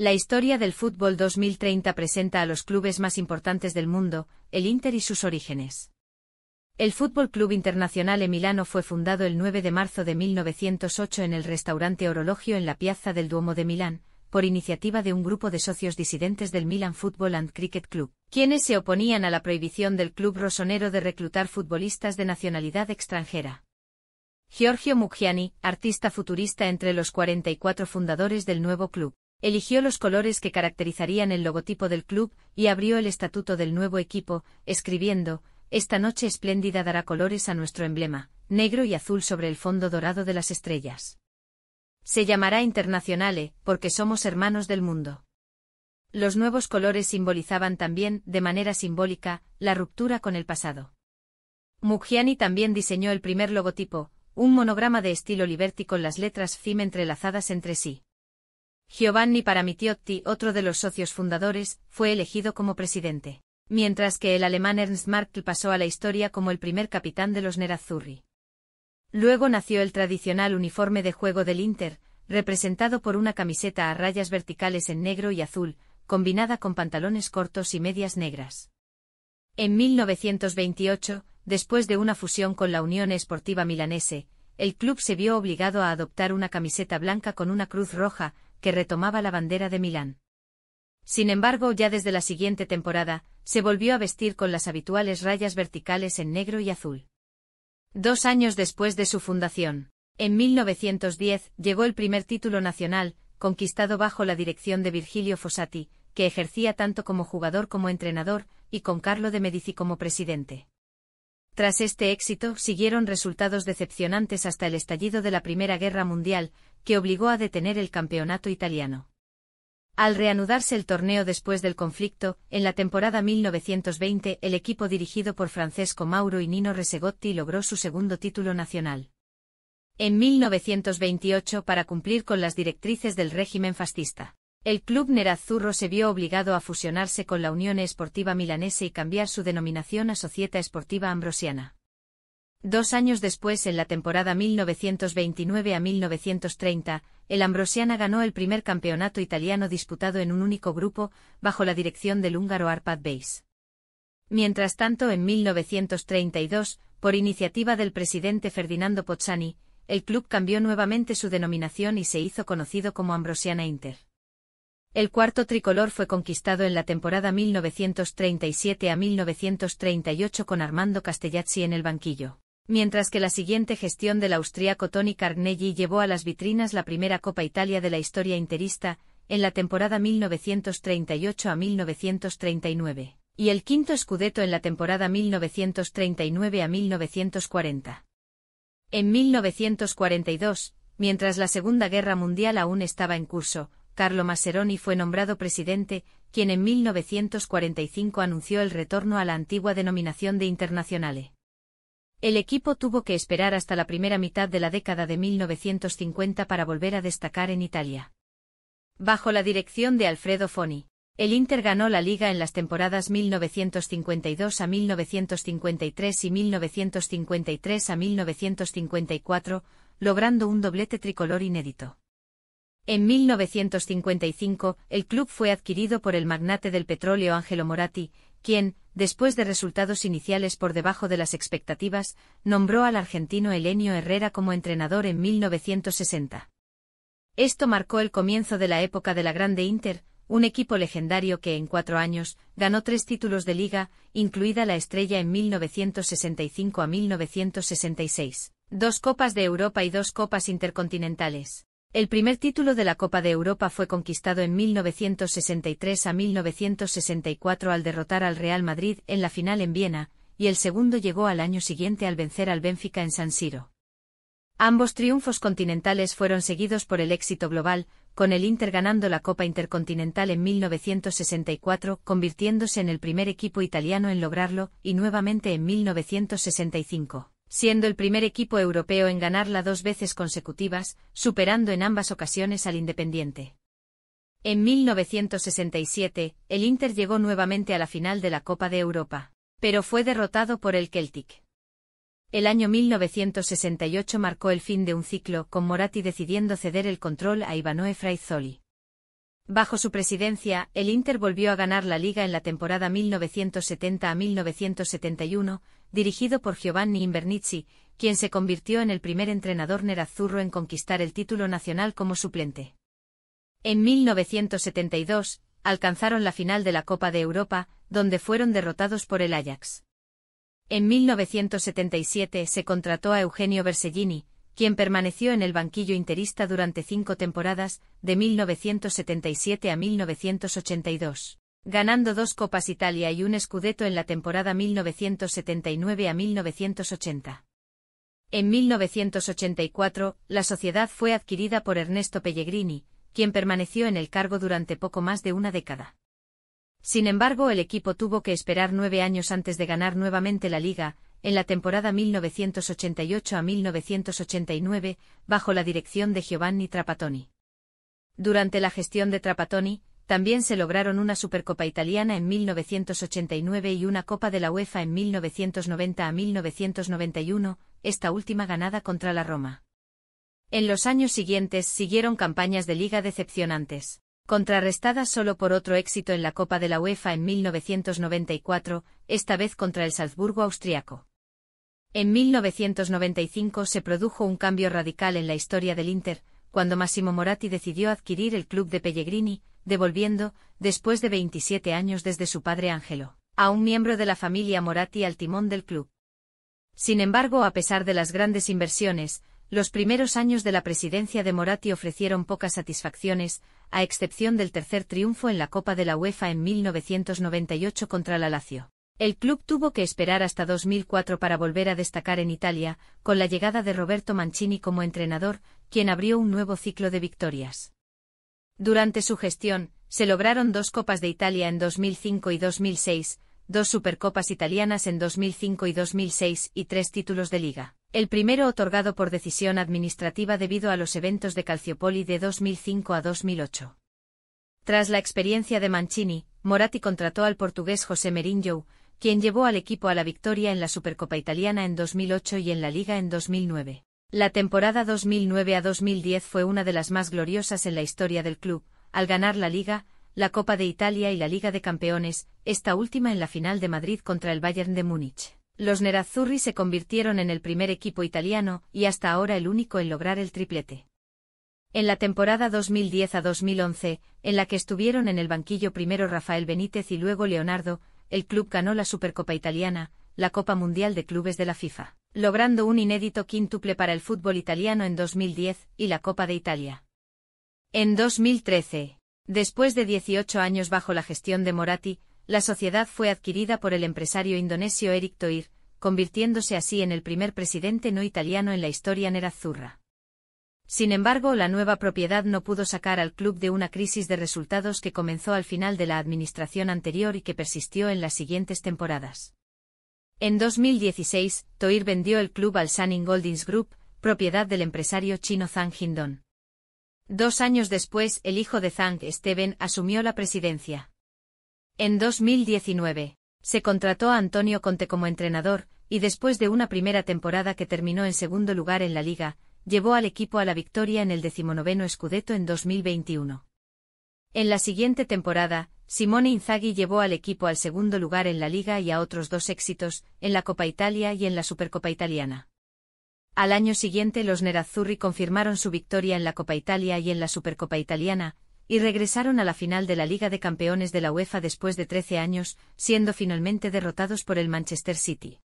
La historia del fútbol 2030 presenta a los clubes más importantes del mundo, el Inter y sus orígenes. El Fútbol Club Internacional de Milano fue fundado el 9 de marzo de 1908 en el restaurante Orologio en la Piazza del Duomo de Milán, por iniciativa de un grupo de socios disidentes del Milan Football and Cricket Club, quienes se oponían a la prohibición del club rosonero de reclutar futbolistas de nacionalidad extranjera. Giorgio Muggiani, artista futurista entre los 44 fundadores del nuevo club, Eligió los colores que caracterizarían el logotipo del club y abrió el estatuto del nuevo equipo, escribiendo, Esta noche espléndida dará colores a nuestro emblema, negro y azul sobre el fondo dorado de las estrellas. Se llamará Internacionale, porque somos hermanos del mundo. Los nuevos colores simbolizaban también, de manera simbólica, la ruptura con el pasado. Muggiani también diseñó el primer logotipo, un monograma de estilo liberti con las letras FIM entrelazadas entre sí. Giovanni Paramitiotti, otro de los socios fundadores, fue elegido como presidente, mientras que el alemán Ernst Markl pasó a la historia como el primer capitán de los Nerazzurri. Luego nació el tradicional uniforme de juego del Inter, representado por una camiseta a rayas verticales en negro y azul, combinada con pantalones cortos y medias negras. En 1928, después de una fusión con la Unión Esportiva Milanese, el club se vio obligado a adoptar una camiseta blanca con una cruz roja, que retomaba la bandera de Milán. Sin embargo, ya desde la siguiente temporada, se volvió a vestir con las habituales rayas verticales en negro y azul. Dos años después de su fundación, en 1910, llegó el primer título nacional, conquistado bajo la dirección de Virgilio Fossati, que ejercía tanto como jugador como entrenador, y con Carlo de Medici como presidente. Tras este éxito, siguieron resultados decepcionantes hasta el estallido de la Primera Guerra Mundial, que obligó a detener el campeonato italiano. Al reanudarse el torneo después del conflicto, en la temporada 1920 el equipo dirigido por Francesco Mauro y Nino Resegotti logró su segundo título nacional. En 1928 para cumplir con las directrices del régimen fascista. El club nerazzurro se vio obligado a fusionarse con la Unión Esportiva Milanese y cambiar su denominación a Societa Esportiva Ambrosiana. Dos años después, en la temporada 1929 a 1930, el Ambrosiana ganó el primer campeonato italiano disputado en un único grupo, bajo la dirección del húngaro Arpad Beis. Mientras tanto, en 1932, por iniciativa del presidente Ferdinando Pozzani, el club cambió nuevamente su denominación y se hizo conocido como Ambrosiana Inter. El cuarto tricolor fue conquistado en la temporada 1937 a 1938 con Armando Castellazzi en el banquillo. Mientras que la siguiente gestión del austríaco Tony Carnegie llevó a las vitrinas la primera Copa Italia de la historia interista, en la temporada 1938 a 1939, y el quinto Scudetto en la temporada 1939 a 1940. En 1942, mientras la Segunda Guerra Mundial aún estaba en curso, Carlo Masseroni fue nombrado presidente, quien en 1945 anunció el retorno a la antigua denominación de Internacionale. El equipo tuvo que esperar hasta la primera mitad de la década de 1950 para volver a destacar en Italia. Bajo la dirección de Alfredo Foni, el Inter ganó la liga en las temporadas 1952 a 1953 y 1953 a 1954, logrando un doblete tricolor inédito. En 1955, el club fue adquirido por el magnate del petróleo Angelo Moratti, quien, después de resultados iniciales por debajo de las expectativas, nombró al argentino Elenio Herrera como entrenador en 1960. Esto marcó el comienzo de la época de la Grande Inter, un equipo legendario que en cuatro años ganó tres títulos de liga, incluida la estrella en 1965 a 1966, dos copas de Europa y dos copas intercontinentales. El primer título de la Copa de Europa fue conquistado en 1963 a 1964 al derrotar al Real Madrid en la final en Viena, y el segundo llegó al año siguiente al vencer al Benfica en San Siro. Ambos triunfos continentales fueron seguidos por el éxito global, con el Inter ganando la Copa Intercontinental en 1964, convirtiéndose en el primer equipo italiano en lograrlo, y nuevamente en 1965 siendo el primer equipo europeo en ganarla dos veces consecutivas, superando en ambas ocasiones al Independiente. En 1967, el Inter llegó nuevamente a la final de la Copa de Europa, pero fue derrotado por el Celtic. El año 1968 marcó el fin de un ciclo, con Moratti decidiendo ceder el control a Ivanoe Fraizoli. Bajo su presidencia, el Inter volvió a ganar la liga en la temporada 1970 a 1971, dirigido por Giovanni Invernizzi, quien se convirtió en el primer entrenador nerazzurro en conquistar el título nacional como suplente. En 1972, alcanzaron la final de la Copa de Europa, donde fueron derrotados por el Ajax. En 1977 se contrató a Eugenio Bersellini, quien permaneció en el banquillo interista durante cinco temporadas, de 1977 a 1982 ganando dos Copas Italia y un Scudetto en la temporada 1979 a 1980. En 1984, la sociedad fue adquirida por Ernesto Pellegrini, quien permaneció en el cargo durante poco más de una década. Sin embargo, el equipo tuvo que esperar nueve años antes de ganar nuevamente la liga, en la temporada 1988 a 1989, bajo la dirección de Giovanni Trapattoni. Durante la gestión de Trapattoni, también se lograron una Supercopa Italiana en 1989 y una Copa de la UEFA en 1990 a 1991, esta última ganada contra la Roma. En los años siguientes siguieron campañas de liga decepcionantes, contrarrestadas solo por otro éxito en la Copa de la UEFA en 1994, esta vez contra el Salzburgo austriaco. En 1995 se produjo un cambio radical en la historia del Inter, cuando Massimo Moratti decidió adquirir el club de Pellegrini, devolviendo, después de 27 años desde su padre Ángelo, a un miembro de la familia Moratti al timón del club. Sin embargo, a pesar de las grandes inversiones, los primeros años de la presidencia de Moratti ofrecieron pocas satisfacciones, a excepción del tercer triunfo en la Copa de la UEFA en 1998 contra la Lazio. El club tuvo que esperar hasta 2004 para volver a destacar en Italia, con la llegada de Roberto Mancini como entrenador, quien abrió un nuevo ciclo de victorias. Durante su gestión, se lograron dos Copas de Italia en 2005 y 2006, dos Supercopas italianas en 2005 y 2006 y tres títulos de liga. El primero otorgado por decisión administrativa debido a los eventos de Calciopoli de 2005 a 2008. Tras la experiencia de Mancini, Moratti contrató al portugués José Merinho, quien llevó al equipo a la victoria en la Supercopa Italiana en 2008 y en la Liga en 2009. La temporada 2009 a 2010 fue una de las más gloriosas en la historia del club, al ganar la Liga, la Copa de Italia y la Liga de Campeones, esta última en la final de Madrid contra el Bayern de Múnich. Los Nerazzurri se convirtieron en el primer equipo italiano y hasta ahora el único en lograr el triplete. En la temporada 2010 a 2011, en la que estuvieron en el banquillo primero Rafael Benítez y luego Leonardo, el club ganó la Supercopa Italiana, la Copa Mundial de Clubes de la FIFA logrando un inédito quíntuple para el fútbol italiano en 2010 y la Copa de Italia. En 2013, después de 18 años bajo la gestión de Moratti, la sociedad fue adquirida por el empresario indonesio Eric Toir, convirtiéndose así en el primer presidente no italiano en la historia nerazzurra. Sin embargo, la nueva propiedad no pudo sacar al club de una crisis de resultados que comenzó al final de la administración anterior y que persistió en las siguientes temporadas. En 2016, Toir vendió el club al Sunning Goldings Group, propiedad del empresario chino Zhang Hindon. Dos años después, el hijo de Zhang, Steven, asumió la presidencia. En 2019, se contrató a Antonio Conte como entrenador, y después de una primera temporada que terminó en segundo lugar en la liga, llevó al equipo a la victoria en el decimonoveno Scudetto en 2021. En la siguiente temporada, Simone Inzaghi llevó al equipo al segundo lugar en la Liga y a otros dos éxitos, en la Copa Italia y en la Supercopa Italiana. Al año siguiente los Nerazzurri confirmaron su victoria en la Copa Italia y en la Supercopa Italiana, y regresaron a la final de la Liga de Campeones de la UEFA después de 13 años, siendo finalmente derrotados por el Manchester City.